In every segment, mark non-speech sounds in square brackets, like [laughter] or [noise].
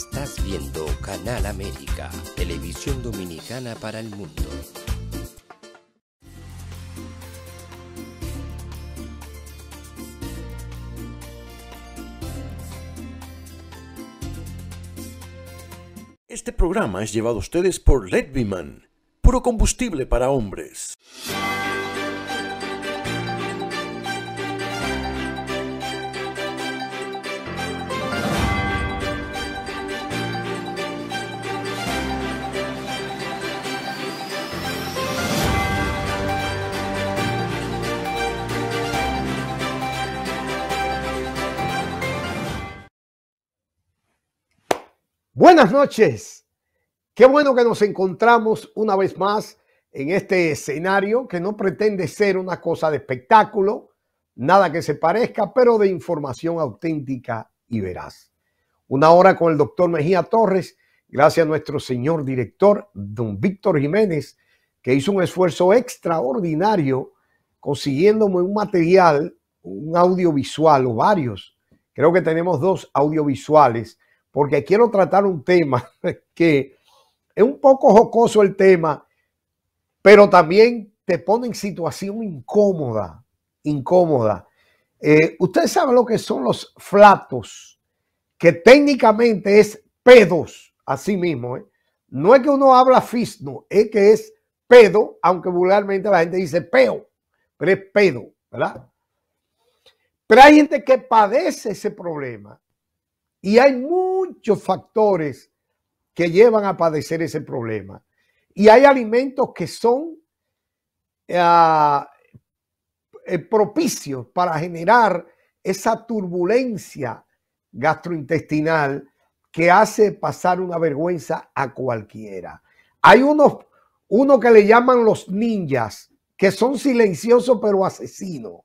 Estás viendo Canal América, televisión dominicana para el mundo. Este programa es llevado a ustedes por Ledviman, puro combustible para hombres. Buenas noches. Qué bueno que nos encontramos una vez más en este escenario que no pretende ser una cosa de espectáculo, nada que se parezca, pero de información auténtica y veraz. Una hora con el doctor Mejía Torres, gracias a nuestro señor director, don Víctor Jiménez, que hizo un esfuerzo extraordinario consiguiéndome un material, un audiovisual o varios. Creo que tenemos dos audiovisuales porque quiero tratar un tema [laughs] que es un poco jocoso el tema, pero también te pone en situación incómoda, incómoda. Eh, Ustedes saben lo que son los flatos, que técnicamente es pedos, así mismo. ¿eh? No es que uno habla fisno, es que es pedo, aunque vulgarmente la gente dice peo, pero es pedo, ¿verdad? Pero hay gente que padece ese problema y hay muchos factores que llevan a padecer ese problema. Y hay alimentos que son eh, eh, propicios para generar esa turbulencia gastrointestinal que hace pasar una vergüenza a cualquiera. Hay unos, uno que le llaman los ninjas, que son silenciosos pero asesinos.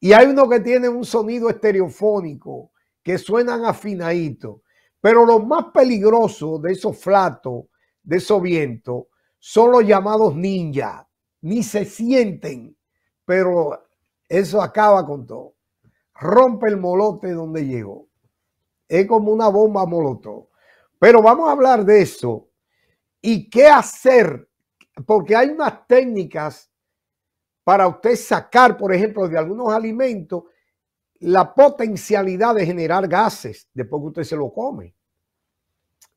Y hay uno que tiene un sonido estereofónico que suenan afinadito. Pero lo más peligroso de esos flatos, de esos vientos, son los llamados ninja. Ni se sienten, pero eso acaba con todo. Rompe el molote donde llegó. Es como una bomba molotov. Pero vamos a hablar de eso y qué hacer, porque hay unas técnicas para usted sacar, por ejemplo, de algunos alimentos la potencialidad de generar gases después que usted se lo come.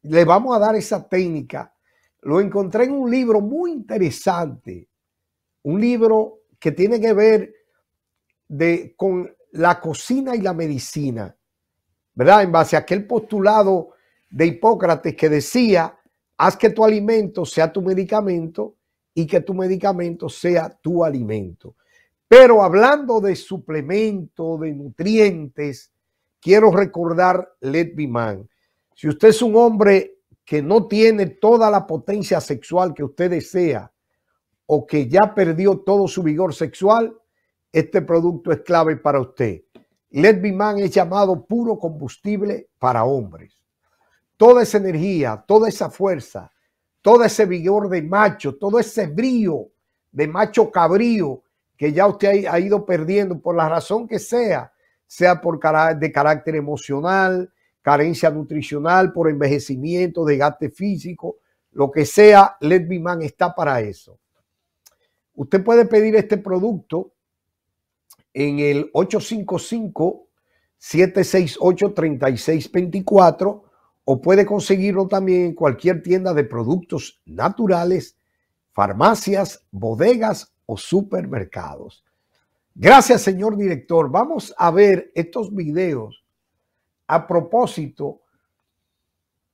Le vamos a dar esa técnica. Lo encontré en un libro muy interesante, un libro que tiene que ver de, con la cocina y la medicina, ¿verdad? En base a aquel postulado de Hipócrates que decía, haz que tu alimento sea tu medicamento y que tu medicamento sea tu alimento. Pero hablando de suplemento, de nutrientes, quiero recordar Let Me Man. Si usted es un hombre que no tiene toda la potencia sexual que usted desea o que ya perdió todo su vigor sexual, este producto es clave para usted. Let Me Man es llamado puro combustible para hombres. Toda esa energía, toda esa fuerza, todo ese vigor de macho, todo ese brío de macho cabrío que ya usted ha ido perdiendo por la razón que sea, sea por de carácter emocional, carencia nutricional, por envejecimiento, desgaste físico, lo que sea, Let Me Man está para eso. Usted puede pedir este producto en el 855-768-3624 o puede conseguirlo también en cualquier tienda de productos naturales, farmacias, bodegas o supermercados. Gracias, señor director. Vamos a ver estos videos a propósito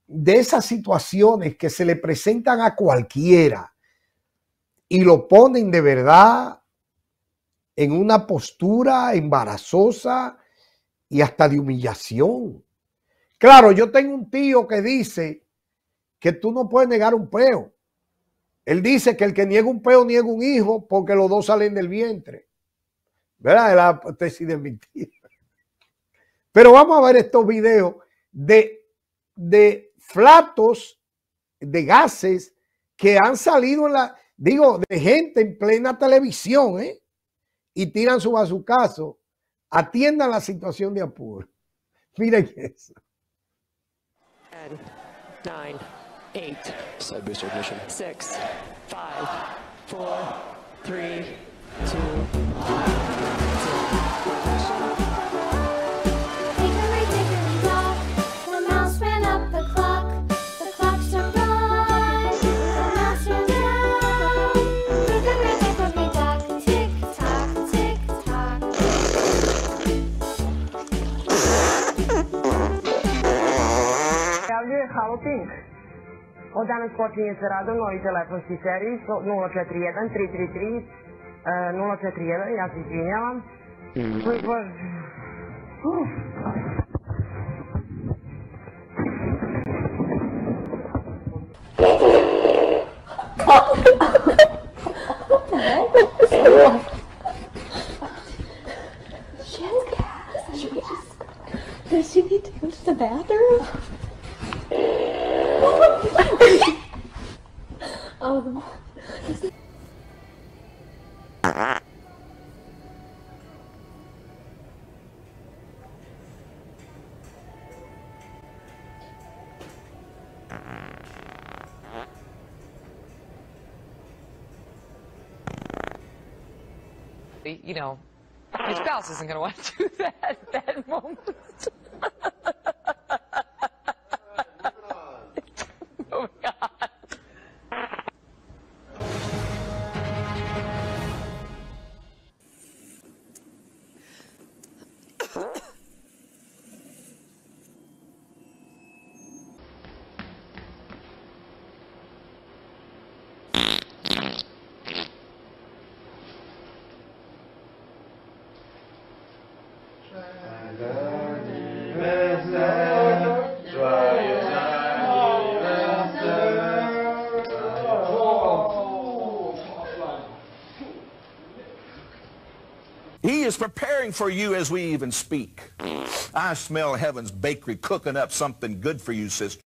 de esas situaciones que se le presentan a cualquiera y lo ponen de verdad en una postura embarazosa y hasta de humillación. Claro, yo tengo un tío que dice que tú no puedes negar un peo. Él dice que el que niega un peo niega un hijo porque los dos salen del vientre. ¿Verdad? La tesis de mentira. Pero vamos a ver estos videos de, de flatos, de gases que han salido en la, digo, de gente en plena televisión, ¿eh? Y tiran su caso Atiendan la situación de apuro. [laughs] Miren eso. eight. Side booster ignition. Six, five, four, three, two, one. danas počinje sa radom novi telefonski servis 041 333 041, ja se izvinjavam. Koji mhm. bož... She has gas. Does she need to go to the bathroom? Um. you know, my spouse isn't going to want to do that at that moment. is preparing for you as we even speak. I smell heaven's bakery cooking up something good for you, sister.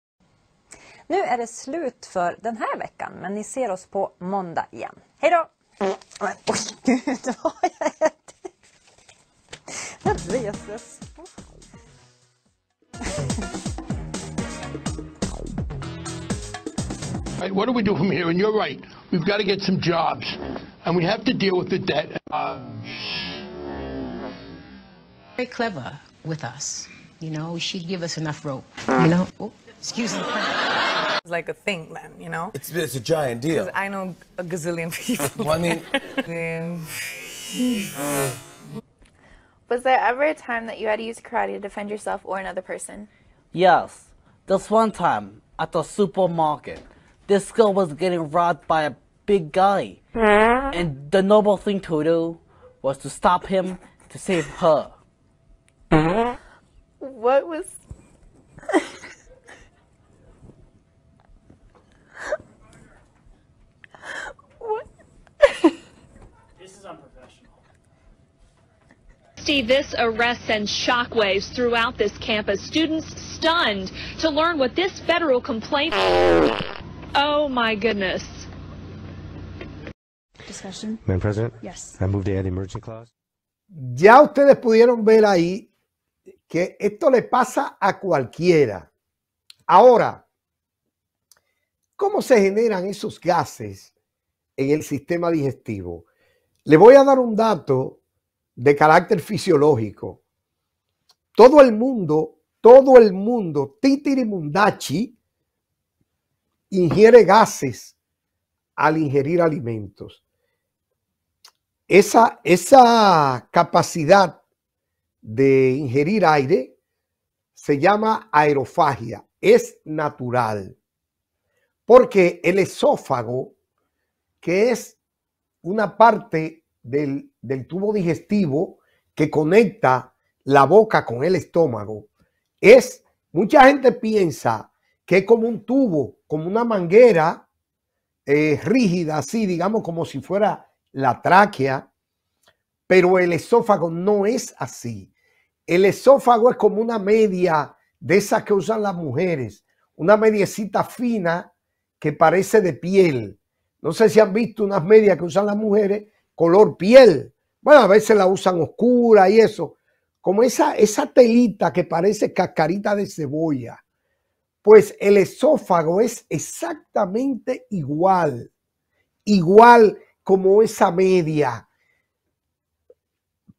Nu är det slut för den här veckan, men ni ser oss på måndag igen. Hej då! Men, oj, gud, vad jag Right, what do we do from here? And you're right. We've got to get some jobs. And we have to deal with the debt. Uh, very clever with us. You know, she'd give us enough rope. You know, oh, excuse me. It's like a thing, man. You know, it's it's a giant deal. I know a gazillion people. well, I mean. [laughs] Was there ever a time that you had to use karate to defend yourself or another person? Yes. This one time, at the supermarket, this girl was getting robbed by a big guy. And the noble thing to do was to stop him to save her what was what this is unprofessional this arrest sends shockwaves throughout this campus students stunned to learn what this federal complaint oh my goodness discussion madam president yes i move to add emergency clause Ya ustedes pudieron ver ahí que esto le pasa a cualquiera. Ahora, ¿cómo se generan esos gases en el sistema digestivo? Le voy a dar un dato de carácter fisiológico. Todo el mundo, todo el mundo, titirimundachi, ingiere gases al ingerir alimentos. Esa, esa capacidad de ingerir aire se llama aerofagia, es natural, porque el esófago, que es una parte del, tubo digestivo que conecta la boca con el estómago, es, mucha gente piensa que es como un tubo, como una manguera eh, rígida, así, digamos, como si fuera la tráquea, pero el esófago no es así. El esófago es como una media de esas que usan las mujeres, una mediecita fina que parece de piel. No sé si han visto unas medias que usan las mujeres color piel. Bueno, a veces la usan oscura y eso. Como esa, esa telita que parece cascarita de cebolla. Pues el esófago es exactamente igual. Igual como esa media.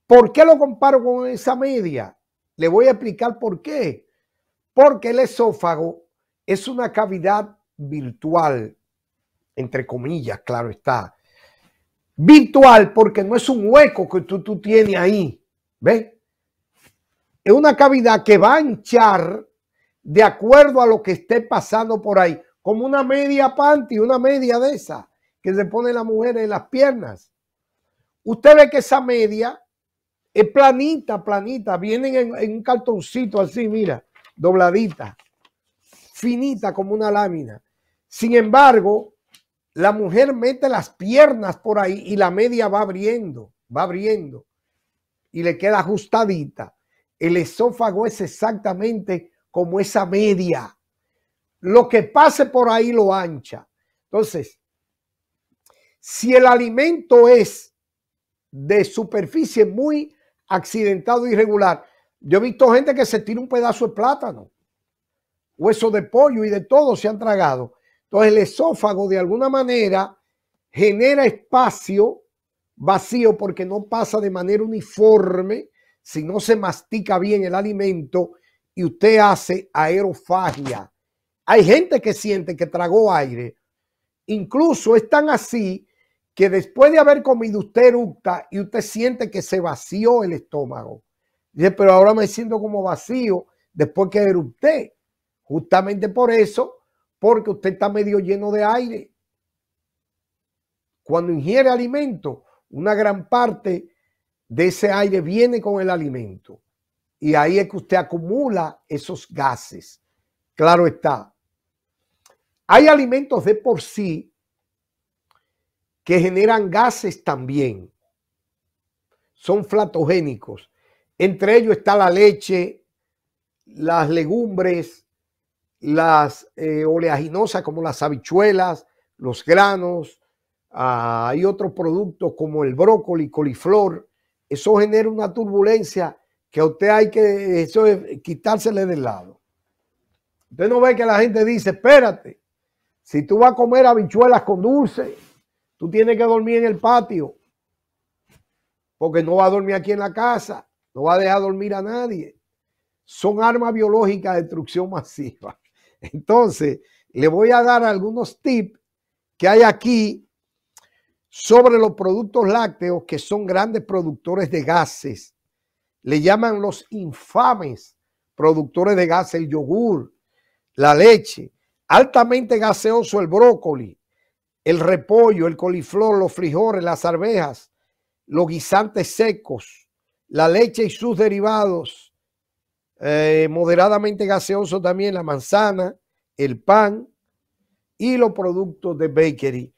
¿Por qué lo comparo con esa media? Le voy a explicar por qué. Porque el esófago es una cavidad virtual, entre comillas, claro está. Virtual porque no es un hueco que tú, tienes ahí. ¿Ves? Es una cavidad que va a hinchar de acuerdo a lo que esté pasando por ahí. Como una media panty, una media de esa que se pone la mujer en las piernas. Usted ve que esa media es planita, planita. Vienen en, un cartoncito así, mira, dobladita, finita como una lámina. Sin embargo, la mujer mete las piernas por ahí y la media va abriendo, va abriendo y le queda ajustadita. El esófago es exactamente como esa media. Lo que pase por ahí lo ancha. Entonces, si el alimento es de superficie muy accidentado e irregular. Yo he visto gente que se tira un pedazo de plátano, hueso de pollo y de todo se han tragado. Entonces el esófago de alguna manera genera espacio vacío porque no pasa de manera uniforme, si no se mastica bien el alimento y usted hace aerofagia. Hay gente que siente que tragó aire. Incluso están así que después de haber comido usted eructa y usted siente que se vació el estómago. Dice, pero ahora me siento como vacío después que eructé. Justamente por eso, porque usted está medio lleno de aire. Cuando ingiere alimento, una gran parte de ese aire viene con el alimento. Y ahí es que usted acumula esos gases. Claro está. Hay alimentos de por sí que generan gases también. Son flatogénicos. Entre ellos está la leche, las legumbres, las eh, oleaginosas como las habichuelas, los granos, ah, hay otros productos como el brócoli, coliflor. Eso genera una turbulencia que a usted hay que eso quitársele del lado. Usted no ve que la gente dice, espérate, si tú vas a comer habichuelas con dulce, Tú tienes que dormir en el patio, porque no va a dormir aquí en la casa, no va a dejar dormir a nadie. Son armas biológicas de destrucción masiva. [laughs] Entonces, le voy a dar algunos tips que hay aquí sobre los productos lácteos que son grandes productores de gases. Le llaman los infames productores de gases, el yogur, la leche, altamente gaseoso el brócoli, el repollo, el coliflor, los frijoles, las arvejas, los guisantes secos, la leche y sus derivados, eh, moderadamente gaseoso también la manzana, el pan y los productos de bakery.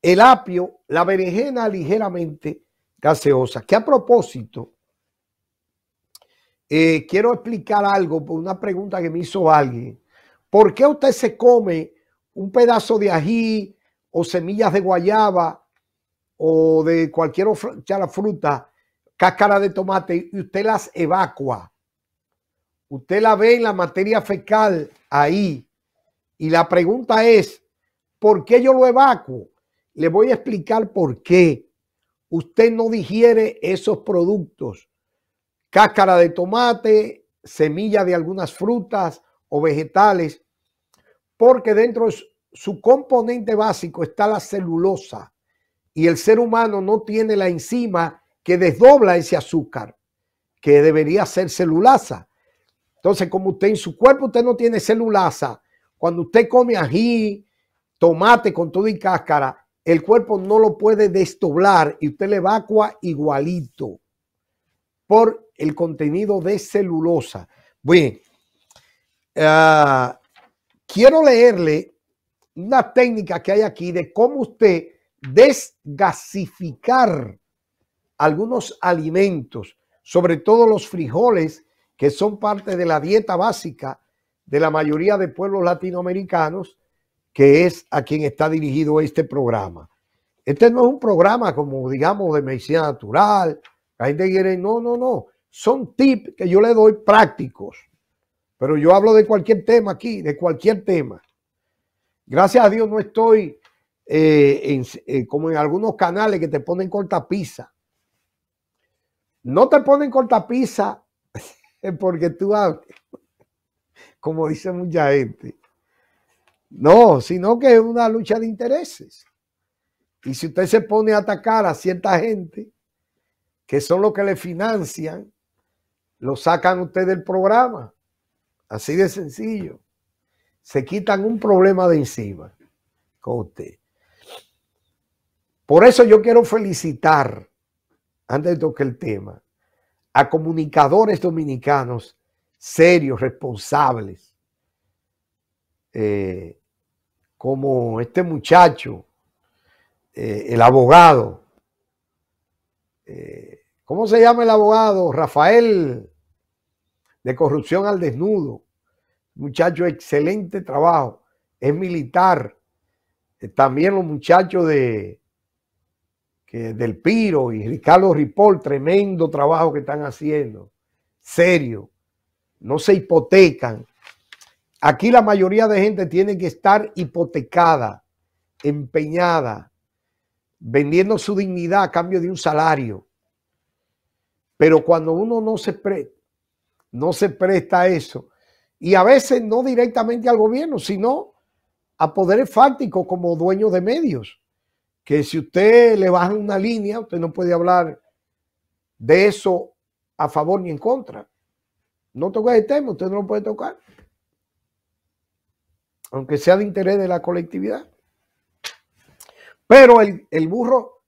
El apio, la berenjena ligeramente gaseosa. Que a propósito, eh, quiero explicar algo por una pregunta que me hizo alguien. ¿Por qué usted se come un pedazo de ají, o semillas de guayaba o de cualquier otra fruta, cáscara de tomate, y usted las evacua. Usted la ve en la materia fecal ahí. Y la pregunta es, ¿por qué yo lo evacuo? Le voy a explicar por qué. Usted no digiere esos productos. Cáscara de tomate, semilla de algunas frutas o vegetales, porque dentro su componente básico está la celulosa y el ser humano no tiene la enzima que desdobla ese azúcar, que debería ser celulasa. Entonces, como usted en su cuerpo usted no tiene celulasa, cuando usted come ají, tomate con todo y cáscara, el cuerpo no lo puede desdoblar y usted le evacua igualito por el contenido de celulosa. Bien, ah, quiero leerle una técnica que hay aquí de cómo usted desgasificar algunos alimentos, sobre todo los frijoles, que son parte de la dieta básica de la mayoría de pueblos latinoamericanos, que es a quien está dirigido este programa. Este no es un programa como, digamos, de medicina natural. La gente quiere, no, no, no. Son tips que yo le doy prácticos. Pero yo hablo de cualquier tema aquí, de cualquier tema. Gracias a Dios no estoy eh, eh, como en algunos canales que te ponen cortapisa. No te ponen cortapisa [laughs] porque tú como dice mucha gente. No, sino que es una lucha de intereses. Y si usted se pone a atacar a cierta gente, que son los que le financian, lo sacan usted del programa. Así de sencillo se quitan un problema de encima con usted. Por eso yo quiero felicitar, antes de tocar el tema, a comunicadores dominicanos serios, responsables, eh, como este muchacho, eh, el abogado, eh, ¿cómo se llama el abogado? Rafael, de corrupción al desnudo. Muchacho, excelente trabajo. Es militar. Eh, también los muchachos de, que, del Piro y Ricardo Ripoll, tremendo trabajo que están haciendo. Serio. No se hipotecan. Aquí la mayoría de gente tiene que estar hipotecada, empeñada, vendiendo su dignidad a cambio de un salario. Pero cuando uno no se, pre no se presta a eso, y a veces no directamente al gobierno, sino a poderes fácticos como dueños de medios, que si usted le baja una línea, usted no puede hablar de eso a favor ni en contra. No toca el tema, usted no lo puede tocar, aunque sea de interés de la colectividad. Pero el, burro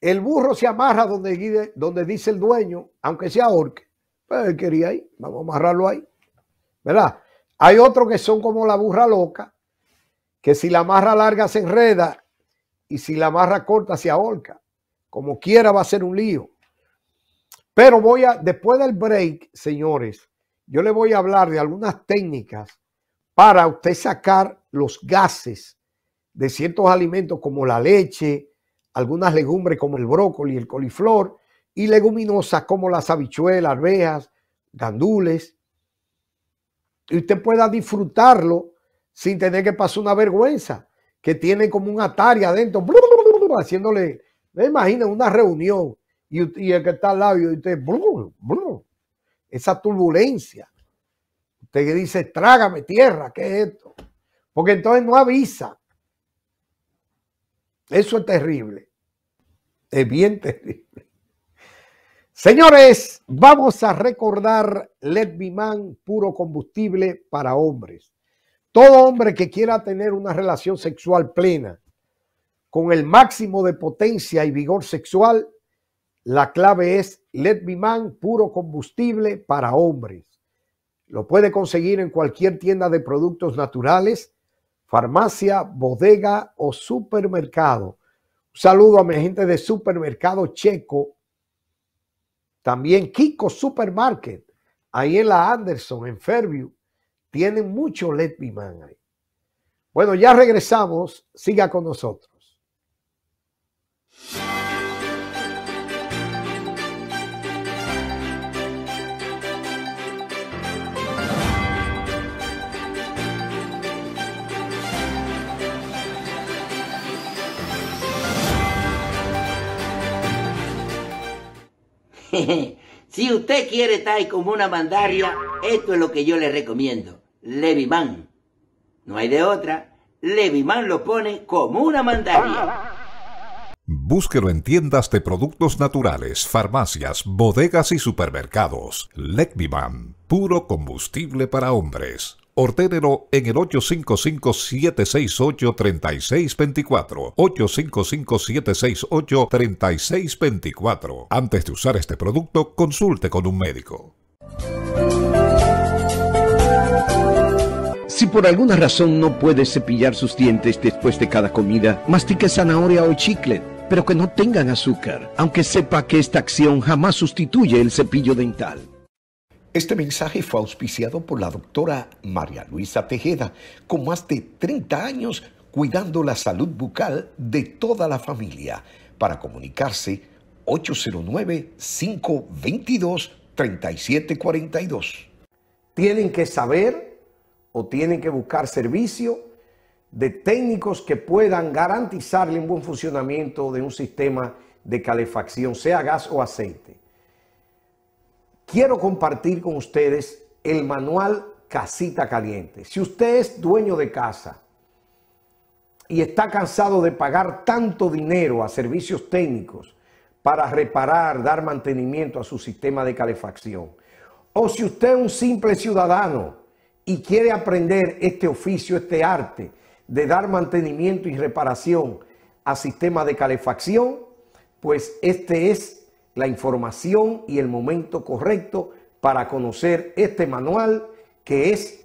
el burro se amarra donde, donde, dice el dueño, aunque sea orque. Pues él quería ahí, vamos a amarrarlo ahí. ¿Verdad? Hay otros que son como la burra loca, que si la amarra larga se enreda y si la amarra corta se ahorca. Como quiera va a ser un lío. Pero voy a, después del break, señores, yo le voy a hablar de algunas técnicas para usted sacar los gases de ciertos alimentos como la leche, algunas legumbres como el brócoli, y el coliflor, y leguminosas como las habichuelas, abejas, gandules. Y usted pueda disfrutarlo sin tener que pasar una vergüenza, que tiene como un taria adentro, haciéndole, me una reunión y, y, el que está al lado y usted, esa turbulencia. Usted que dice, trágame tierra, ¿qué es esto? Porque entonces no avisa. Eso es terrible. Es bien terrible. Señores, vamos a recordar Let Me Man, puro combustible para hombres. Todo hombre que quiera tener una relación sexual plena, con el máximo de potencia y vigor sexual, la clave es Let Me Man, puro combustible para hombres. Lo puede conseguir en cualquier tienda de productos naturales, farmacia, bodega o supermercado. Un saludo a mi gente de supermercado checo también Kiko Supermarket, ahí en la Anderson, en Fairview, tienen mucho Let Me Man ahí. Bueno, ya regresamos. Siga con nosotros. [laughs] si usted quiere estar como una mandaria, esto es lo que yo le recomiendo. Leviman. No hay de otra. Leviman lo pone como una mandaria. Búsquelo en tiendas de productos naturales, farmacias, bodegas y supermercados. Leviman, puro combustible para hombres. Ordénelo en el 855-768-3624. 855-768-3624. Antes de usar este producto, consulte con un médico. Si por alguna razón no puede cepillar sus dientes después de cada comida, mastique zanahoria o chicle, pero que no tengan azúcar, aunque sepa que esta acción jamás sustituye el cepillo dental. Este mensaje fue auspiciado por la doctora María Luisa Tejeda, con más de 30 años cuidando la salud bucal de toda la familia. Para comunicarse, 809-522-3742. Tienen que saber o tienen que buscar servicio de técnicos que puedan garantizarle un buen funcionamiento de un sistema de calefacción, sea gas o aceite quiero compartir con ustedes el manual Casita Caliente. Si usted es dueño de casa y está cansado de pagar tanto dinero a servicios técnicos para reparar, dar mantenimiento a su sistema de calefacción, o si usted es un simple ciudadano y quiere aprender este oficio, este arte de dar mantenimiento y reparación a sistemas de calefacción, pues este es la información y el momento correcto para conocer este manual que es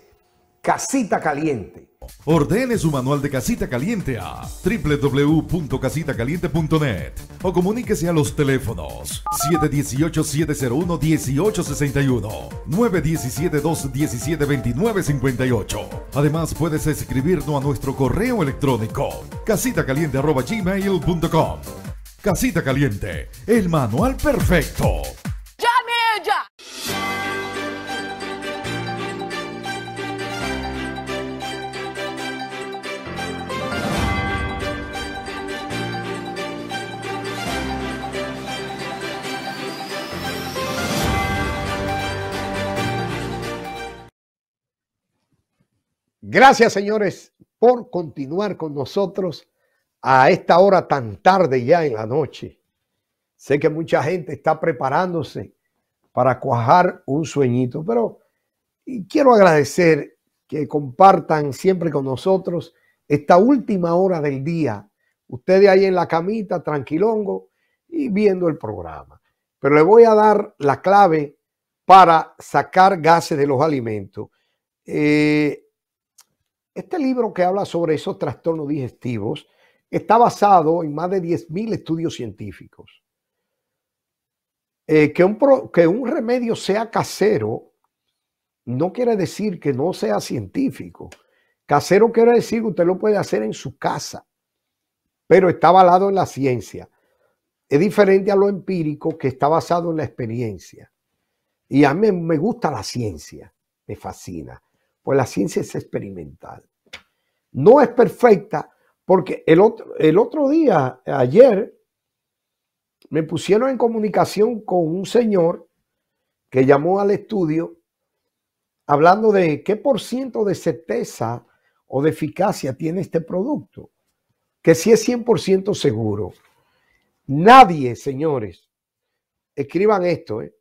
Casita Caliente. Ordene su manual de Casita Caliente a www.casitacaliente.net o comuníquese a los teléfonos 718-701-1861, 917-217-2958. Además, puedes escribirnos a nuestro correo electrónico casitacaliente.gmail.com Casita Caliente, el manual perfecto. ¡Llame ella! Gracias, señores, por continuar con nosotros a esta hora tan tarde ya en la noche. Sé que mucha gente está preparándose para cuajar un sueñito, pero quiero agradecer que compartan siempre con nosotros esta última hora del día. Ustedes ahí en la camita, tranquilongo, y viendo el programa. Pero le voy a dar la clave para sacar gases de los alimentos. Eh, este libro que habla sobre esos trastornos digestivos, está basado en más de 10.000 estudios científicos. Eh, que, un que un remedio sea casero no quiere decir que no sea científico. Casero quiere decir que usted lo puede hacer en su casa, pero está avalado en la ciencia. Es diferente a lo empírico que está basado en la experiencia. Y a mí me gusta la ciencia, me fascina, pues la ciencia es experimental. No es perfecta, porque el otro, el otro día, ayer, me pusieron en comunicación con un señor que llamó al estudio hablando de qué por ciento de certeza o de eficacia tiene este producto, que si es 100% seguro. Nadie, señores, escriban esto, ¿eh?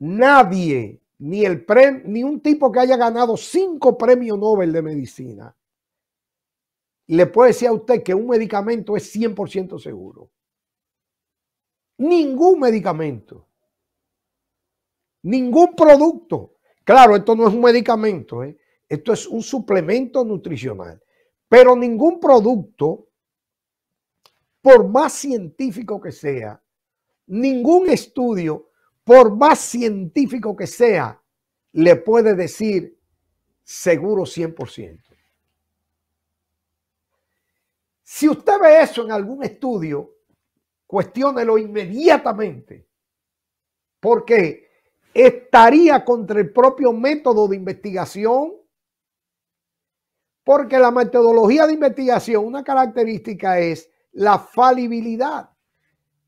nadie, ni, el ni un tipo que haya ganado cinco premios Nobel de medicina, le puede decir a usted que un medicamento es 100% seguro. Ningún medicamento. Ningún producto. Claro, esto no es un medicamento, ¿eh? esto es un suplemento nutricional. Pero ningún producto, por más científico que sea, ningún estudio, por más científico que sea, le puede decir seguro 100%. Si usted ve eso en algún estudio, cuestiónelo inmediatamente, porque estaría contra el propio método de investigación, porque la metodología de investigación, una característica es la falibilidad,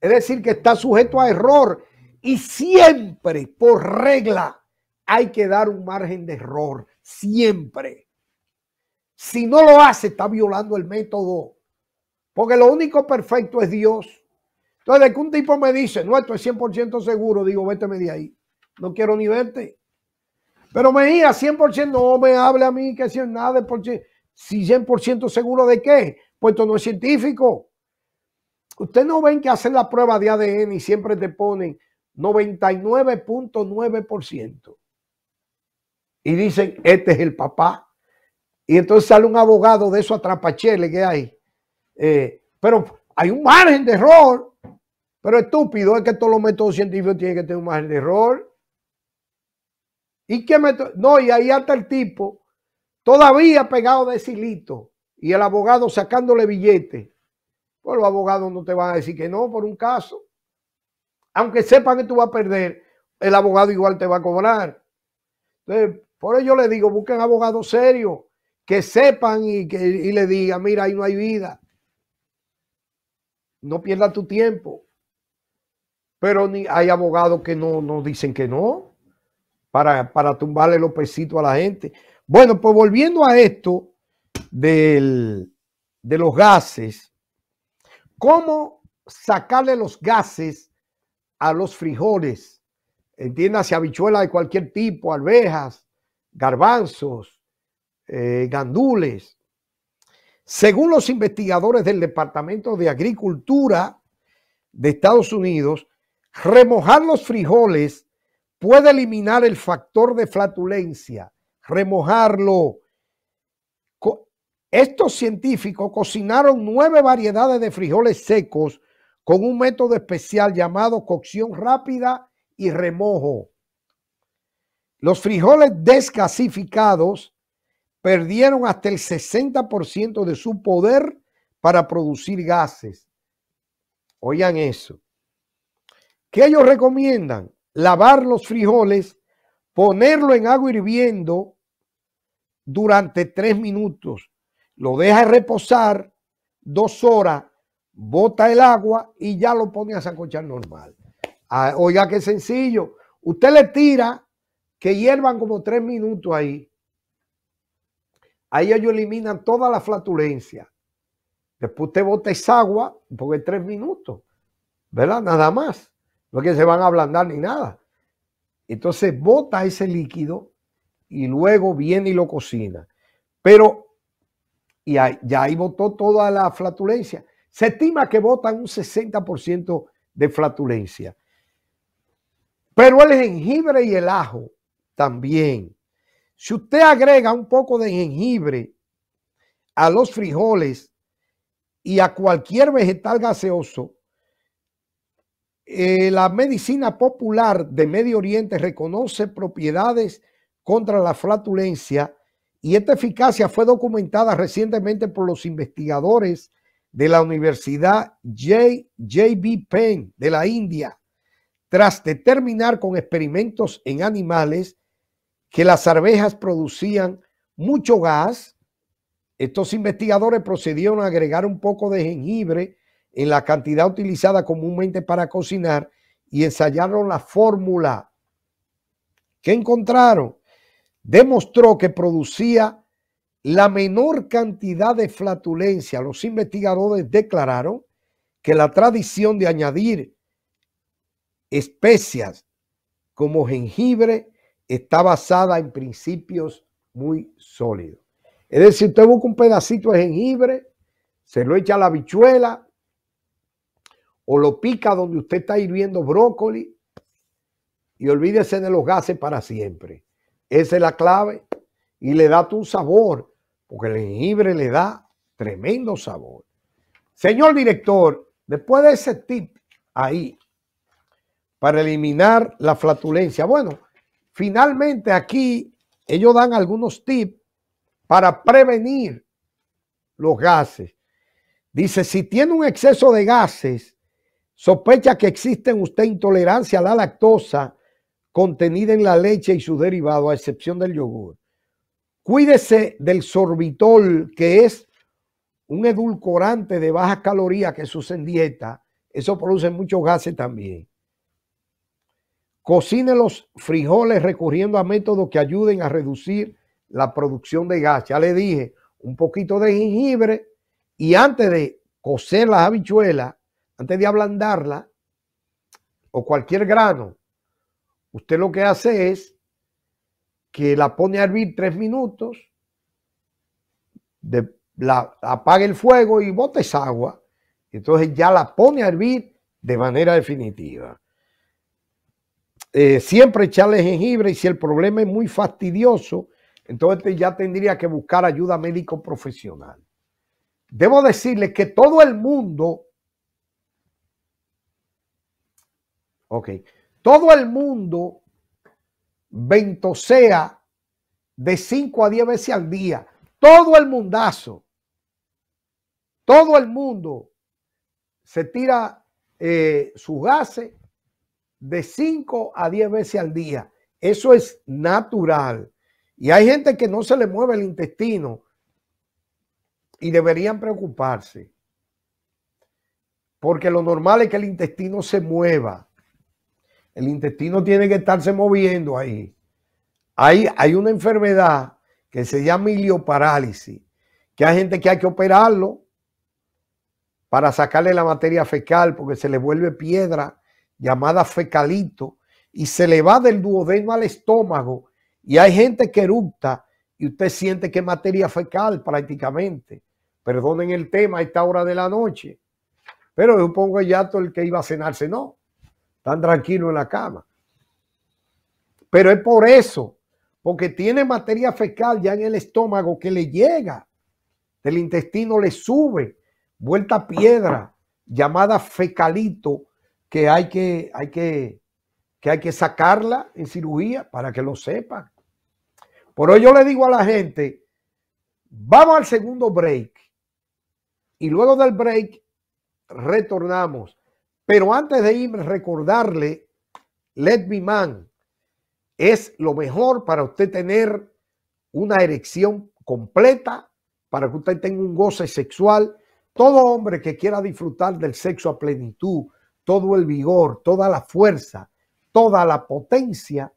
es decir, que está sujeto a error y siempre, por regla, hay que dar un margen de error, siempre. Si no lo hace, está violando el método. Porque lo único perfecto es Dios. Entonces, que un tipo me dice, no, esto es 100% seguro, digo, vete de ahí. No quiero ni verte. Pero me diga 100%, no me hable a mí que si nada de Si 100% seguro de qué? Pues esto no es científico. Ustedes no ven que hacen la prueba de ADN y siempre te ponen 99.9%. Y dicen, este es el papá. Y entonces sale un abogado de esos atrapacheles que hay eh, pero hay un margen de error. Pero estúpido es que todos los métodos científicos tienen que tener un margen de error. ¿Y qué No, y ahí hasta el tipo todavía pegado de silito y el abogado sacándole billetes. Pues los abogados no te van a decir que no por un caso. Aunque sepan que tú vas a perder, el abogado igual te va a cobrar. Entonces, por ello le digo, busquen abogados serios que sepan y que y le digan, mira, ahí no hay vida. No pierdas tu tiempo. Pero ni, hay abogados que no, no dicen que no, para, para tumbarle los pesitos a la gente. Bueno, pues volviendo a esto del, de los gases, ¿cómo sacarle los gases a los frijoles? Entiéndase, habichuelas de cualquier tipo, Alvejas, garbanzos, eh, gandules. Según los investigadores del Departamento de Agricultura de Estados Unidos, remojar los frijoles puede eliminar el factor de flatulencia. Remojarlo. Estos científicos cocinaron nueve variedades de frijoles secos con un método especial llamado cocción rápida y remojo. Los frijoles descasificados perdieron hasta el 60% de su poder para producir gases. Oigan eso. ¿Qué ellos recomiendan? Lavar los frijoles, ponerlo en agua hirviendo durante tres minutos, lo deja reposar dos horas, bota el agua y ya lo pone a sancochar normal. Ah, oiga, qué sencillo. Usted le tira que hiervan como tres minutos ahí Ahí ellos eliminan toda la flatulencia. Después usted bota esa agua, porque tres minutos, ¿verdad? Nada más. No es que se van a ablandar ni nada. Entonces bota ese líquido y luego viene y lo cocina. Pero, y ahí, ya ahí botó toda la flatulencia. Se estima que botan un 60% de flatulencia. Pero el jengibre y el ajo también si usted agrega un poco de jengibre a los frijoles y a cualquier vegetal gaseoso, eh, la medicina popular de Medio Oriente reconoce propiedades contra la flatulencia y esta eficacia fue documentada recientemente por los investigadores de la Universidad J.B. Penn de la India, tras determinar con experimentos en animales que las arvejas producían mucho gas. Estos investigadores procedieron a agregar un poco de jengibre en la cantidad utilizada comúnmente para cocinar y ensayaron la fórmula. ¿Qué encontraron? Demostró que producía la menor cantidad de flatulencia. Los investigadores declararon que la tradición de añadir especias como jengibre está basada en principios muy sólidos. Es decir, usted busca un pedacito de jengibre, se lo echa a la bichuela o lo pica donde usted está hirviendo brócoli y olvídese de los gases para siempre. Esa es la clave y le da tu sabor, porque el jengibre le da tremendo sabor. Señor director, después de ese tip ahí, para eliminar la flatulencia, bueno, Finalmente aquí ellos dan algunos tips para prevenir los gases. Dice, si tiene un exceso de gases, sospecha que existe en usted intolerancia a la lactosa contenida en la leche y su derivado, a excepción del yogur. Cuídese del sorbitol, que es un edulcorante de bajas calorías que se en dieta. Eso produce muchos gases también. Cocine los frijoles recurriendo a métodos que ayuden a reducir la producción de gas. Ya le dije, un poquito de jengibre y antes de cocer las habichuelas, antes de ablandarla o cualquier grano, usted lo que hace es que la pone a hervir tres minutos, de, la, el fuego y bote esa agua. Entonces ya la pone a hervir de manera definitiva. Eh, siempre echarle jengibre y si el problema es muy fastidioso, entonces ya tendría que buscar ayuda médico profesional. Debo decirle que todo el mundo, ok, todo el mundo ventosea de 5 a 10 veces al día, todo el mundazo, todo el mundo se tira eh, sus gases de 5 a 10 veces al día. Eso es natural. Y hay gente que no se le mueve el intestino y deberían preocuparse. Porque lo normal es que el intestino se mueva. El intestino tiene que estarse moviendo ahí. Hay, hay una enfermedad que se llama ilioparálisis, que hay gente que hay que operarlo para sacarle la materia fecal porque se le vuelve piedra llamada fecalito, y se le va del duodeno al estómago y hay gente que erupta y usted siente que es materia fecal prácticamente. Perdonen el tema a esta hora de la noche. Pero supongo pongo ya todo el que iba a cenarse, no. Tan tranquilo en la cama. Pero es por eso, porque tiene materia fecal ya en el estómago que le llega, del intestino le sube, vuelta a piedra, llamada fecalito, que hay que, hay que, que hay que sacarla en cirugía para que lo sepa. Por eso yo le digo a la gente, vamos al segundo break y luego del break retornamos. Pero antes de irme, recordarle, Let Me Man es lo mejor para usted tener una erección completa, para que usted tenga un goce sexual. Todo hombre que quiera disfrutar del sexo a plenitud, todo el vigor, toda la fuerza, toda la potencia,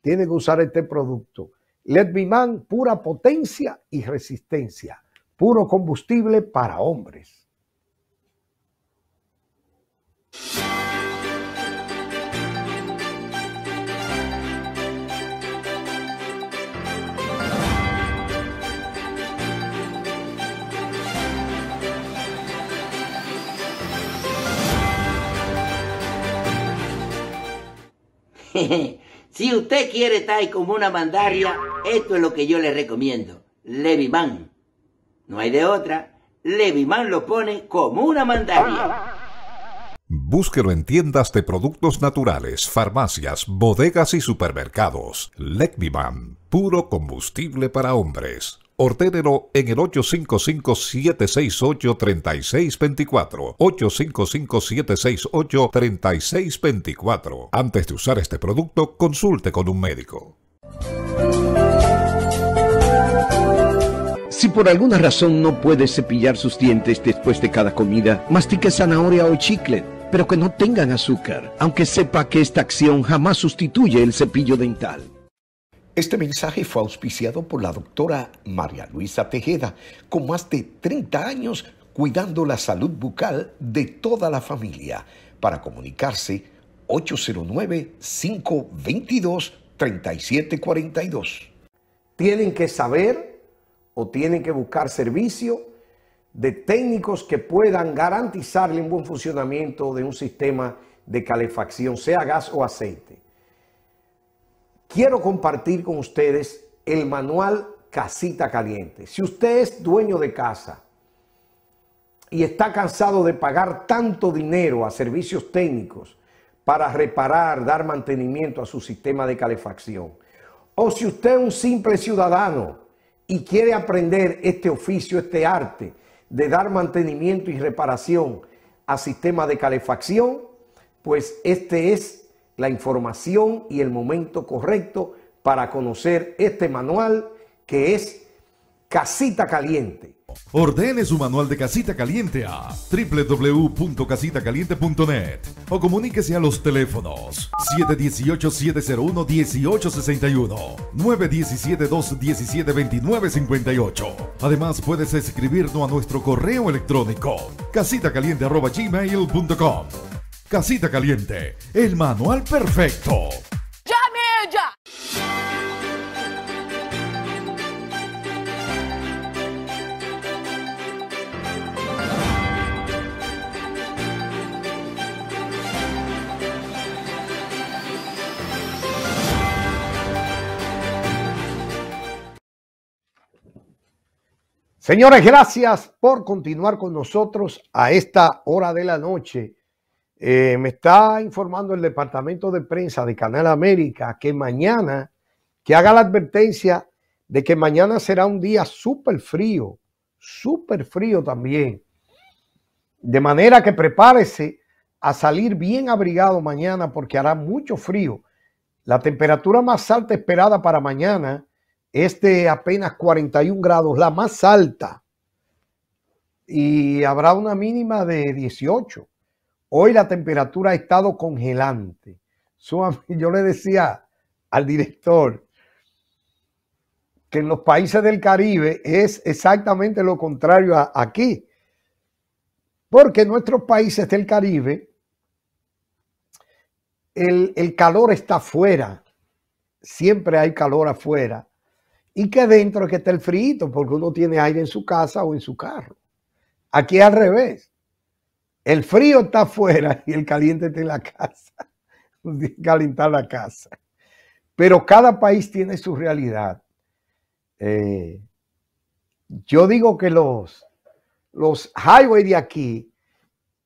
tiene que usar este producto. Let Me Man, pura potencia y resistencia, puro combustible para hombres. [laughs] si usted quiere estar como una mandaria, esto es lo que yo le recomiendo. Leviman. No hay de otra. Leviman lo pone como una mandaria. Búsquelo en tiendas de productos naturales, farmacias, bodegas y supermercados. Leviman, puro combustible para hombres. Ordénelo en el 855-768-3624. 855-768-3624. Antes de usar este producto, consulte con un médico. Si por alguna razón no puede cepillar sus dientes después de cada comida, mastique zanahoria o chicle, pero que no tengan azúcar, aunque sepa que esta acción jamás sustituye el cepillo dental. Este mensaje fue auspiciado por la doctora María Luisa Tejeda, con más de 30 años cuidando la salud bucal de toda la familia. Para comunicarse, 809-522-3742. Tienen que saber o tienen que buscar servicio de técnicos que puedan garantizarle un buen funcionamiento de un sistema de calefacción, sea gas o aceite quiero compartir con ustedes el manual Casita Caliente. Si usted es dueño de casa y está cansado de pagar tanto dinero a servicios técnicos para reparar, dar mantenimiento a su sistema de calefacción, o si usted es un simple ciudadano y quiere aprender este oficio, este arte de dar mantenimiento y reparación a sistemas de calefacción, pues este es la información y el momento correcto para conocer este manual que es Casita Caliente. Ordene su manual de Casita Caliente a www.casitacaliente.net o comuníquese a los teléfonos 718-701-1861, 917-217-2958. Además, puedes escribirnos a nuestro correo electrónico casitacaliente.gmail.com Casita Caliente, el manual perfecto. ¡Llame ya! Señores, gracias por continuar con nosotros a esta hora de la noche. Eh, me está informando el departamento de prensa de Canal América que mañana, que haga la advertencia de que mañana será un día súper frío, súper frío también. De manera que prepárese a salir bien abrigado mañana porque hará mucho frío. La temperatura más alta esperada para mañana es de apenas 41 grados, la más alta. Y habrá una mínima de 18. Hoy la temperatura ha estado congelante. Yo le decía al director que en los países del Caribe es exactamente lo contrario a aquí. Porque en nuestros países del Caribe el, el calor está afuera. Siempre hay calor afuera. Y que dentro que está el frío, porque uno tiene aire en su casa o en su carro. Aquí al revés el frío está afuera [laughs] y el caliente está en la casa. [laughs] Calentar la casa. Pero cada país tiene su realidad. Eh, yo digo que los, los highways de aquí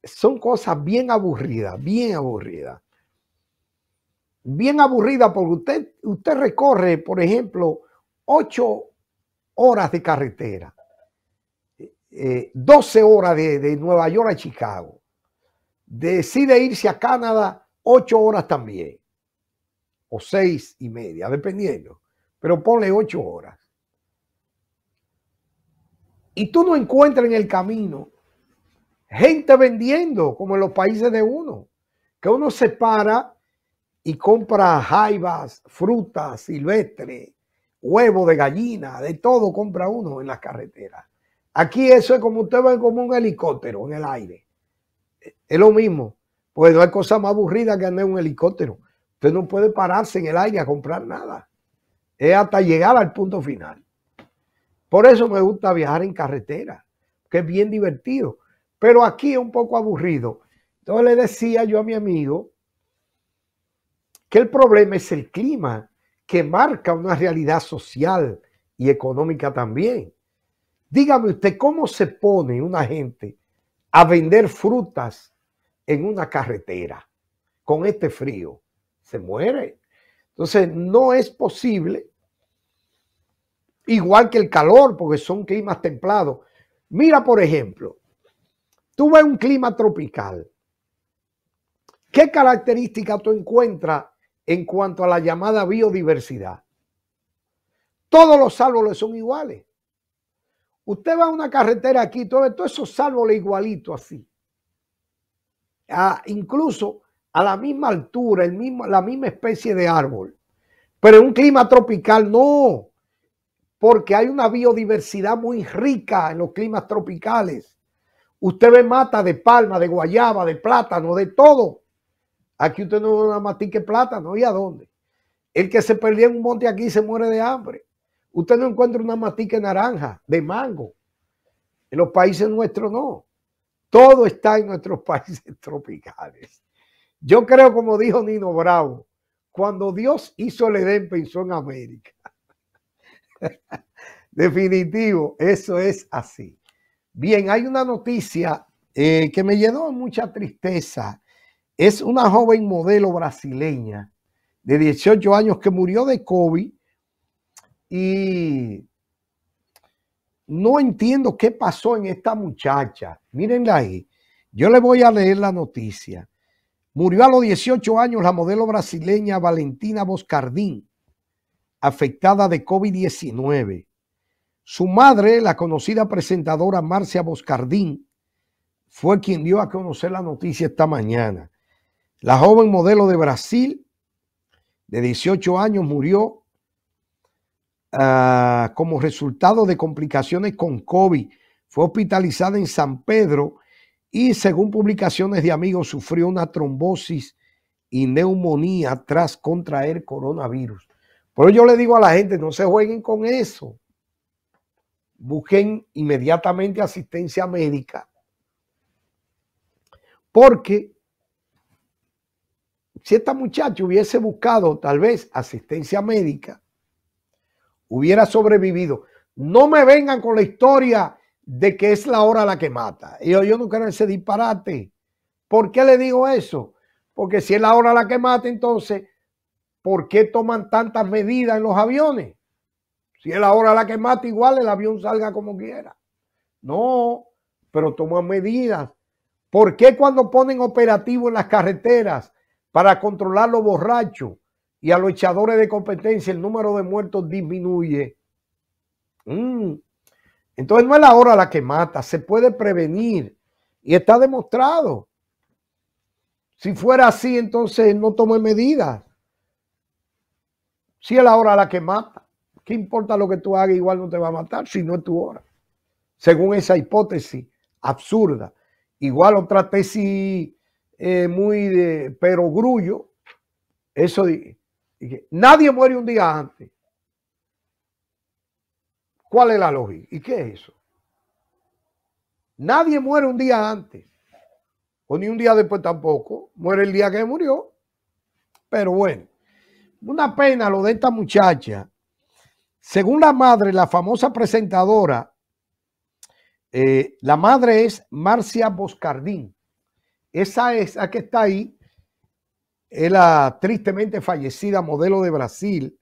son cosas bien aburridas, bien aburridas. Bien aburridas porque usted, usted recorre, por ejemplo, ocho horas de carretera 12 eh, horas de, Nueva York a Chicago. Decide irse a Canadá 8 horas también, o 6 y media, dependiendo, pero ponle 8 horas. Y tú no encuentras en el camino gente vendiendo, como en los países de uno, que uno se para y compra jaivas, frutas silvestres, huevos de gallina, de todo compra uno en las carreteras. Aquí eso es como usted va como un helicóptero en el aire. Es lo mismo. Pues no hay cosa más aburrida que andar en un helicóptero. Usted no puede pararse en el aire a comprar nada. Es hasta llegar al punto final. Por eso me gusta viajar en carretera, que es bien divertido. Pero aquí es un poco aburrido. Entonces le decía yo a mi amigo que el problema es el clima, que marca una realidad social y económica también. Dígame usted cómo se pone una gente a vender frutas en una carretera con este frío. Se muere. Entonces, no es posible, igual que el calor, porque son climas templados. Mira, por ejemplo, tú ves un clima tropical. ¿Qué características tú encuentras en cuanto a la llamada biodiversidad? Todos los árboles son iguales. Usted va a una carretera aquí, todo, eso salvo árboles igualito así. incluso a la misma altura, el mismo, la misma especie de árbol. Pero en un clima tropical no, porque hay una biodiversidad muy rica en los climas tropicales. Usted ve mata de palma, de guayaba, de plátano, de todo. Aquí usted no ve una matique de plátano, ¿y a dónde? El que se perdía en un monte aquí se muere de hambre. Usted no encuentra una matica naranja, de mango. En los países nuestros no. Todo está en nuestros [laughs] países tropicales. Yo creo, como dijo Nino Bravo, cuando Dios hizo el Edén pensó en América. [laughs] Definitivo, eso es así. Bien, hay una noticia eh, que me llenó mucha tristeza. Es una joven modelo brasileña de 18 años que murió de COVID y no entiendo qué pasó en esta muchacha. Mírenla ahí. Yo le voy a leer la noticia. Murió a los 18 años la modelo brasileña Valentina Boscardín, afectada de COVID-19. Su madre, la conocida presentadora Marcia Boscardín, fue quien dio a conocer la noticia esta mañana. La joven modelo de Brasil, de 18 años, murió Ah, como resultado de complicaciones con COVID. Fue hospitalizada en San Pedro y según publicaciones de amigos sufrió una trombosis y neumonía tras contraer coronavirus. Pero yo le digo a la gente, no se jueguen con eso. Busquen inmediatamente asistencia médica. Porque si esta muchacha hubiese buscado tal vez asistencia médica, hubiera sobrevivido. No me vengan con la historia de que es la hora la que mata. Yo, yo no quiero ese disparate. ¿Por qué le digo eso? Porque si es la hora la que mata, entonces, ¿por qué toman tantas medidas en los aviones? Si es la hora la que mata, igual el avión salga como quiera. No, pero toman medidas. ¿Por qué cuando ponen operativo en las carreteras para controlar los borrachos? y a los echadores de competencia, el número de muertos disminuye. Mm. Entonces no es la hora la que mata, se puede prevenir y está demostrado. Si fuera así, entonces no tome medidas. Si es la hora la que mata, ¿qué importa lo que tú hagas? Igual no te va a matar si no es tu hora. Según esa hipótesis absurda. Igual otra tesis eh, muy de perogrullo. Eso nadie muere un día antes. ¿Cuál es la lógica? ¿Y qué es eso? Nadie muere un día antes. O ni un día después tampoco. Muere el día que murió. Pero bueno, una pena lo de esta muchacha. Según la madre, la famosa presentadora, eh, la madre es Marcia Boscardín. Esa es la que está ahí es la tristemente fallecida modelo de Brasil,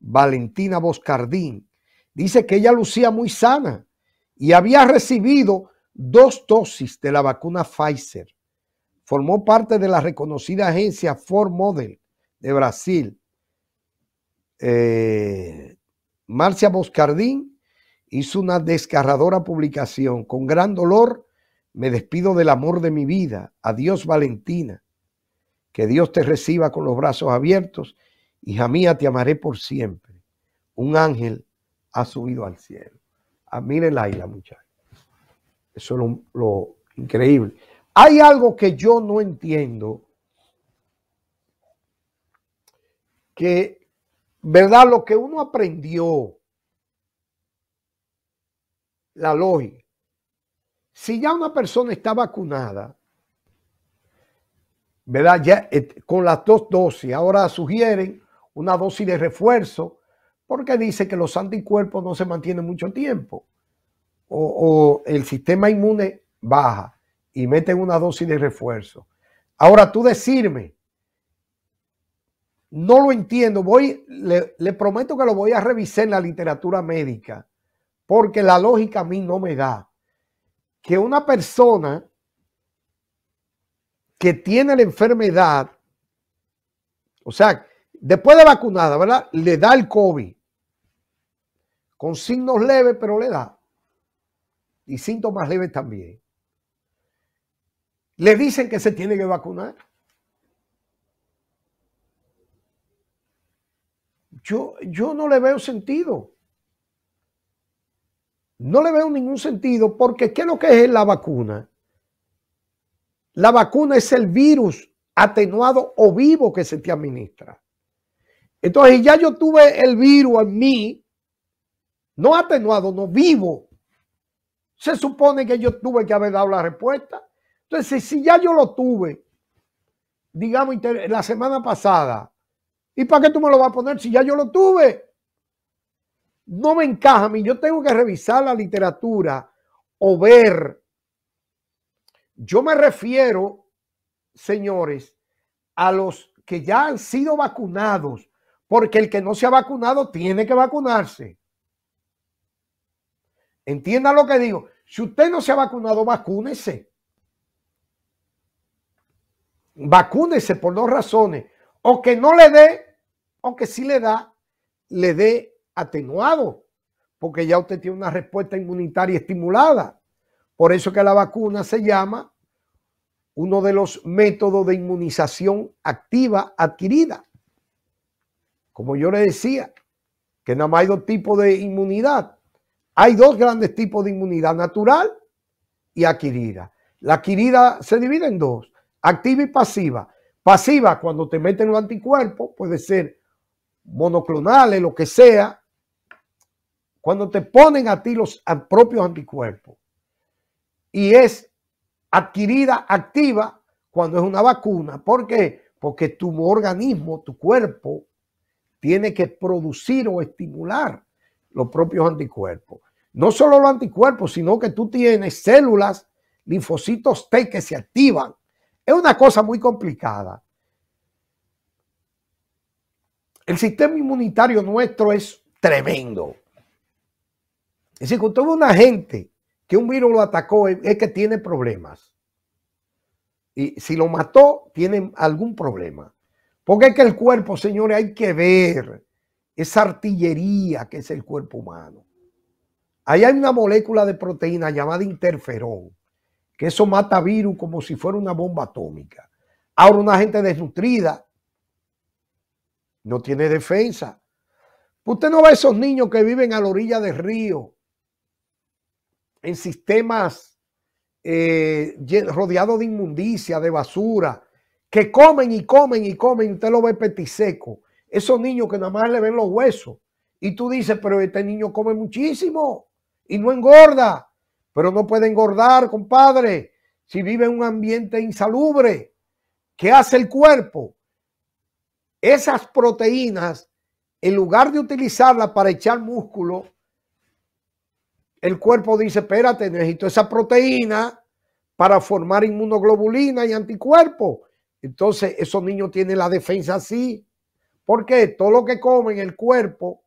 Valentina Boscardín. Dice que ella lucía muy sana y había recibido dos dosis de la vacuna Pfizer. Formó parte de la reconocida agencia Ford Model de Brasil. Eh, Marcia Boscardín hizo una desgarradora publicación. Con gran dolor me despido del amor de mi vida. Adiós Valentina. Que Dios te reciba con los brazos abiertos. Hija mía, te amaré por siempre. Un ángel ha subido al cielo. Admiren ah, la isla, muchachos. Eso es lo, lo increíble. Hay algo que yo no entiendo. Que, ¿verdad? Lo que uno aprendió, la lógica. Si ya una persona está vacunada, ¿verdad? Ya eh, con las dos dosis. Ahora sugieren una dosis de refuerzo porque dice que los anticuerpos no se mantienen mucho tiempo o, el sistema inmune baja y meten una dosis de refuerzo. Ahora tú decirme, no lo entiendo, voy, le prometo que lo voy a revisar en la literatura médica porque la lógica a mí no me da que una persona que tiene la enfermedad, o sea, después de vacunada, ¿verdad? Le da el COVID. Con signos leves, pero le da. Y síntomas leves también. Le dicen que se tiene que vacunar. Yo, yo no le veo sentido. No le veo ningún sentido porque ¿qué es lo que es la vacuna? La vacuna es el virus atenuado o vivo que se te administra. Entonces, ya yo tuve el virus en mí, no atenuado, no vivo. Se supone que yo tuve que haber dado la respuesta. Entonces, si ya yo lo tuve, digamos, la semana pasada, ¿y para qué tú me lo vas a poner si ya yo lo tuve? No me encaja a mí. Yo tengo que revisar la literatura o ver yo me refiero, señores, a los que ya han sido vacunados, porque el que no se ha vacunado tiene que vacunarse. Entienda lo que digo. Si usted no se ha vacunado, vacúnese. Vacúnese por dos razones. O que no le dé, o que si le da, le dé atenuado, porque ya usted tiene una respuesta inmunitaria estimulada. Por eso que la vacuna se llama uno de los métodos de inmunización activa adquirida. Como yo le decía, que nada más hay dos tipos de inmunidad. Hay dos grandes tipos de inmunidad, natural y adquirida. La adquirida se divide en dos, activa y pasiva. Pasiva, cuando te meten los anticuerpos, puede ser monoclonales, lo que sea, cuando te ponen a ti los propios anticuerpos y es adquirida activa cuando es una vacuna. ¿Por qué? Porque tu organismo, tu cuerpo, tiene que producir o estimular los propios anticuerpos. No solo los anticuerpos, sino que tú tienes células, linfocitos T que se activan. Es una cosa muy complicada. El sistema inmunitario nuestro es tremendo. Es decir, cuando una gente que un virus lo atacó es que tiene problemas. Y si lo mató, tiene algún problema. Porque es que el cuerpo, señores, hay que ver esa artillería que es el cuerpo humano. Ahí hay una molécula de proteína llamada interferón, que eso mata virus como si fuera una bomba atómica. Ahora una gente desnutrida no tiene defensa. Usted no ve esos niños que viven a la orilla del río, en sistemas eh, rodeados de inmundicia, de basura, que comen y comen y comen, usted lo ve petiseco. Esos niños que nada más le ven los huesos. Y tú dices, pero este niño come muchísimo y no engorda. Pero no puede engordar, compadre, si vive en un ambiente insalubre. ¿Qué hace el cuerpo? Esas proteínas, en lugar de utilizarlas para echar músculo, el cuerpo dice, espérate, necesito esa proteína para formar inmunoglobulina y anticuerpo. Entonces, esos niños tienen la defensa así. Porque todo lo que comen el cuerpo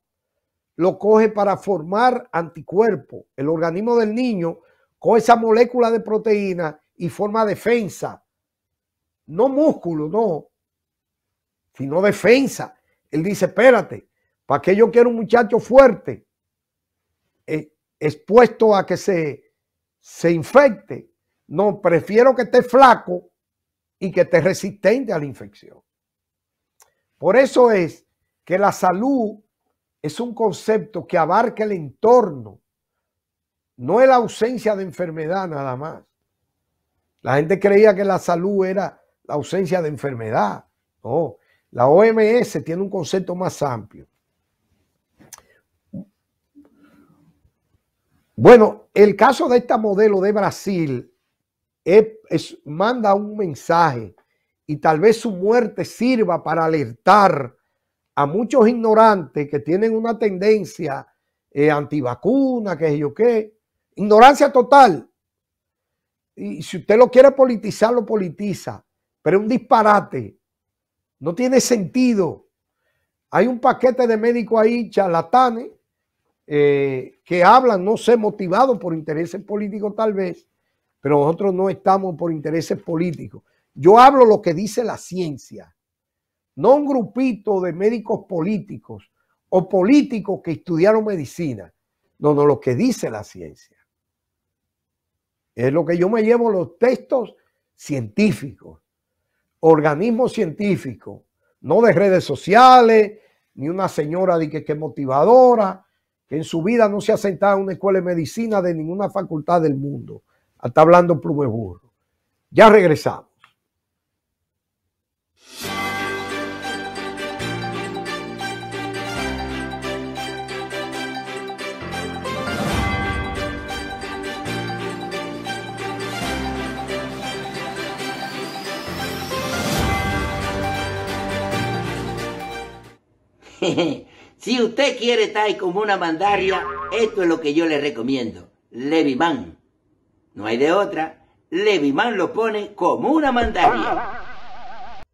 lo coge para formar anticuerpo. El organismo del niño coge esa molécula de proteína y forma defensa. No músculo, no, sino defensa. Él dice, espérate, ¿para qué yo quiero un muchacho fuerte? Eh, expuesto a que se, se infecte. No, prefiero que esté flaco y que esté resistente a la infección. Por eso es que la salud es un concepto que abarca el entorno, no es la ausencia de enfermedad nada más. La gente creía que la salud era la ausencia de enfermedad. No, la OMS tiene un concepto más amplio Bueno, el caso de esta modelo de Brasil es, manda un mensaje y tal vez su muerte sirva para alertar a muchos ignorantes que tienen una tendencia eh, antivacuna, que yo qué, ignorancia total. Y si usted lo quiere politizar, lo politiza, pero es un disparate. No tiene sentido. Hay un paquete de médicos ahí, charlatanes, eh, que hablan, no sé, motivados por intereses políticos tal vez, pero nosotros no estamos por intereses políticos. Yo hablo lo que dice la ciencia, no un grupito de médicos políticos o políticos que estudiaron medicina, no, no, lo que dice la ciencia. Es lo que yo me llevo los textos científicos, organismos científicos, no de redes sociales, ni una señora de que, que motivadora, que en su vida no se ha sentado en una escuela de medicina de ninguna facultad del mundo. Está hablando burro Ya regresamos. [laughs] Si usted quiere estar como una mandaria, esto es lo que yo le recomiendo. Leviman. No hay de otra. Leviman lo pone como una mandaria.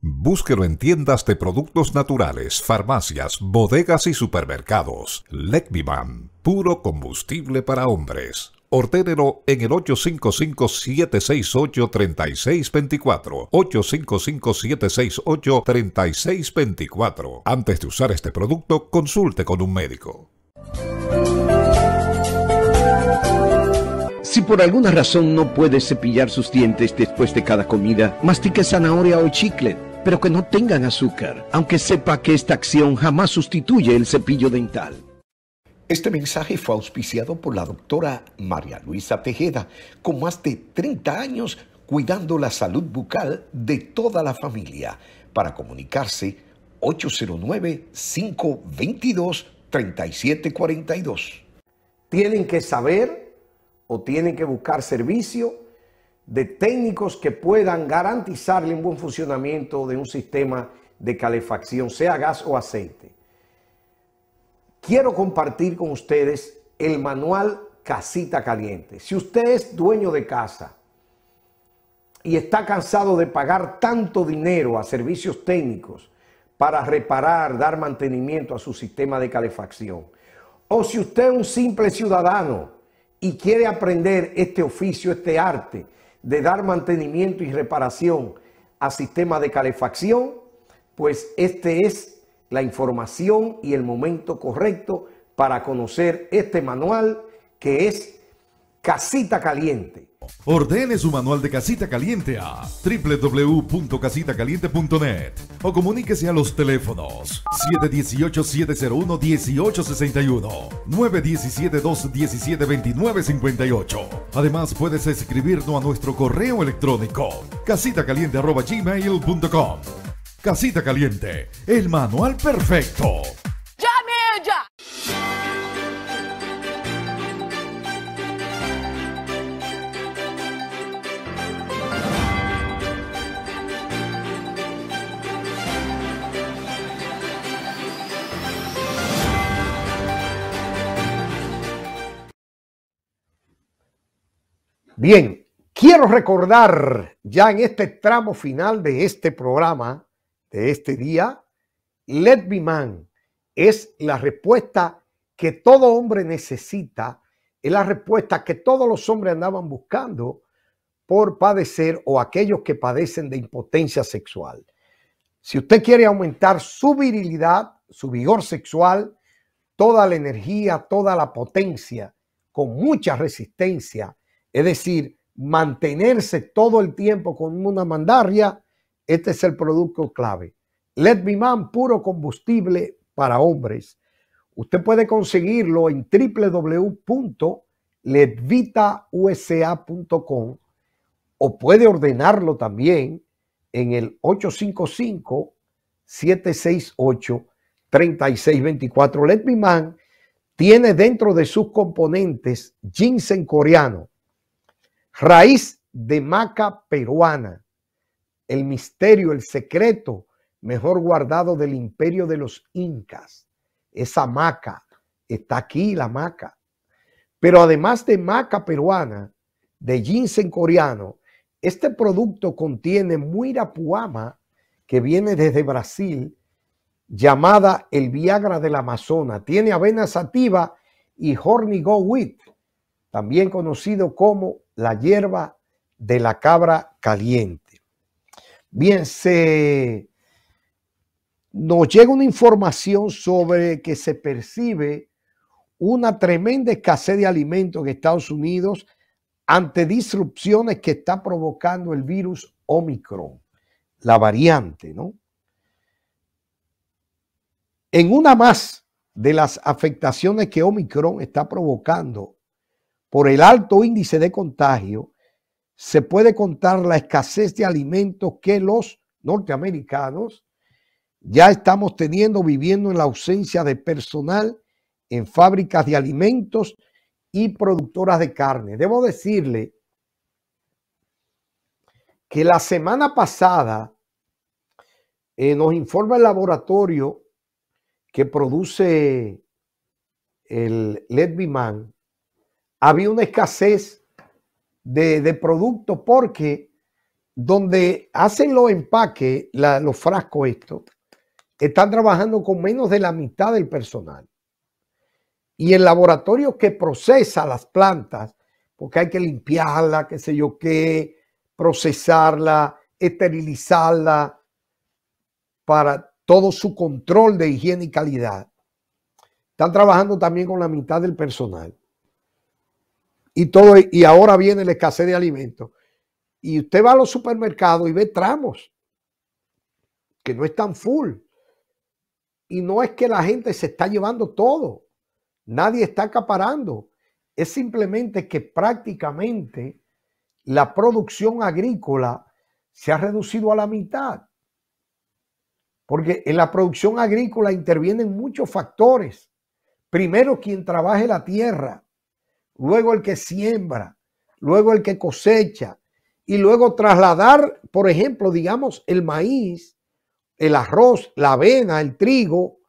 Búsquelo en tiendas de productos naturales, farmacias, bodegas y supermercados. Leviman, puro combustible para hombres. Ordénelo en el 855-768-3624. 855-768-3624. Antes de usar este producto, consulte con un médico. Si por alguna razón no puede cepillar sus dientes después de cada comida, mastique zanahoria o chicle, pero que no tengan azúcar, aunque sepa que esta acción jamás sustituye el cepillo dental. Este mensaje fue auspiciado por la doctora María Luisa Tejeda, con más de 30 años cuidando la salud bucal de toda la familia. Para comunicarse, 809-522-3742. Tienen que saber o tienen que buscar servicio de técnicos que puedan garantizarle un buen funcionamiento de un sistema de calefacción, sea gas o aceite quiero compartir con ustedes el manual Casita Caliente. Si usted es dueño de casa y está cansado de pagar tanto dinero a servicios técnicos para reparar, dar mantenimiento a su sistema de calefacción, o si usted es un simple ciudadano y quiere aprender este oficio, este arte de dar mantenimiento y reparación a sistemas de calefacción, pues este es la información y el momento correcto para conocer este manual que es Casita Caliente. Ordene su manual de Casita Caliente a www.casitacaliente.net o comuníquese a los teléfonos 718-701-1861, 917-217-2958. Además, puedes escribirnos a nuestro correo electrónico casitacaliente.com. Casita Caliente, el manual perfecto. ¡Llame ya! Bien, quiero recordar ya en este tramo final de este programa de este día, Let Me Man es la respuesta que todo hombre necesita, es la respuesta que todos los hombres andaban buscando por padecer o aquellos que padecen de impotencia sexual. Si usted quiere aumentar su virilidad, su vigor sexual, toda la energía, toda la potencia, con mucha resistencia, es decir, mantenerse todo el tiempo con una mandarria, este es el producto clave. Let Me Man, puro combustible para hombres. Usted puede conseguirlo en www.ledvitausa.com o puede ordenarlo también en el 855-768-3624. Let Me Man tiene dentro de sus componentes ginseng coreano, raíz de maca peruana, el misterio, el secreto mejor guardado del imperio de los incas. Esa maca, está aquí la maca. Pero además de maca peruana, de ginseng coreano, este producto contiene muirapuama, que viene desde Brasil, llamada el Viagra del Amazonas. Tiene avena sativa y hornigowit, también conocido como la hierba de la cabra caliente. Bien, se nos llega una información sobre que se percibe una tremenda escasez de alimentos en Estados Unidos ante disrupciones que está provocando el virus Omicron, la variante, ¿no? En una más de las afectaciones que Omicron está provocando por el alto índice de contagio, se puede contar la escasez de alimentos que los norteamericanos ya estamos teniendo viviendo en la ausencia de personal en fábricas de alimentos y productoras de carne. Debo decirle que la semana pasada eh, nos informa el laboratorio que produce el Man. había una escasez de, producto porque donde hacen los empaques, los frascos estos, están trabajando con menos de la mitad del personal. Y el laboratorio que procesa las plantas, porque hay que limpiarla, qué sé yo qué, procesarla, esterilizarla para todo su control de higiene y calidad. Están trabajando también con la mitad del personal y todo, y ahora viene la escasez de alimentos. Y usted va a los supermercados y ve tramos que no están full. Y no es que la gente se está llevando todo, nadie está acaparando. Es simplemente que prácticamente la producción agrícola se ha reducido a la mitad. Porque en la producción agrícola intervienen muchos factores. Primero, quien trabaje la tierra luego el que siembra, luego el que cosecha y luego trasladar, por ejemplo, digamos, el maíz, el arroz, la avena, el trigo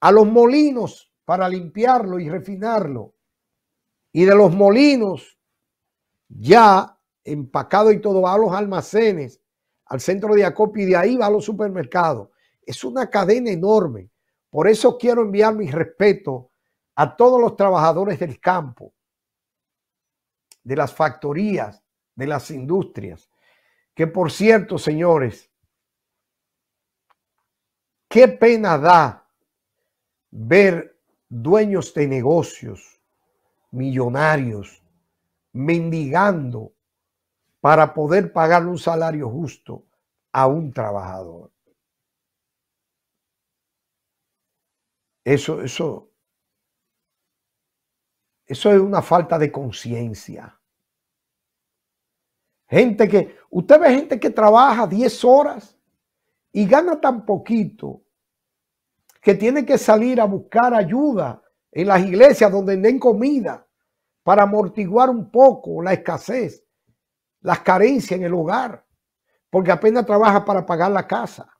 a los molinos para limpiarlo y refinarlo. Y de los molinos ya empacado y todo a los almacenes, al centro de acopio y de ahí va a los supermercados. Es una cadena enorme. Por eso quiero enviar mi respeto a todos los trabajadores del campo, de las factorías, de las industrias. Que por cierto, señores, qué pena da ver dueños de negocios, millonarios, mendigando para poder pagar un salario justo a un trabajador. Eso, eso, eso es una falta de conciencia. Gente que, usted ve gente que trabaja 10 horas y gana tan poquito que tiene que salir a buscar ayuda en las iglesias donde den comida para amortiguar un poco la escasez, las carencias en el hogar, porque apenas trabaja para pagar la casa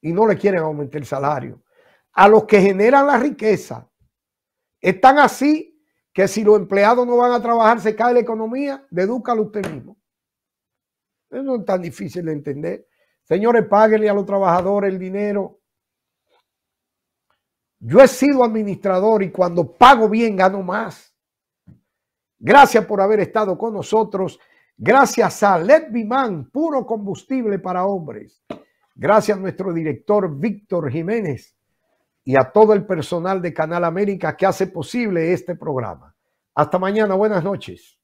y no le quieren aumentar el salario. A los que generan la riqueza están así que si los empleados no van a trabajar se cae la economía, dedúcalo usted mismo. Eso no es tan difícil de entender. Señores, páguenle a los trabajadores el dinero. Yo he sido administrador y cuando pago bien gano más. Gracias por haber estado con nosotros. Gracias a Led puro combustible para hombres. Gracias a nuestro director Víctor Jiménez y a todo el personal de Canal América que hace posible este programa. Hasta mañana, buenas noches.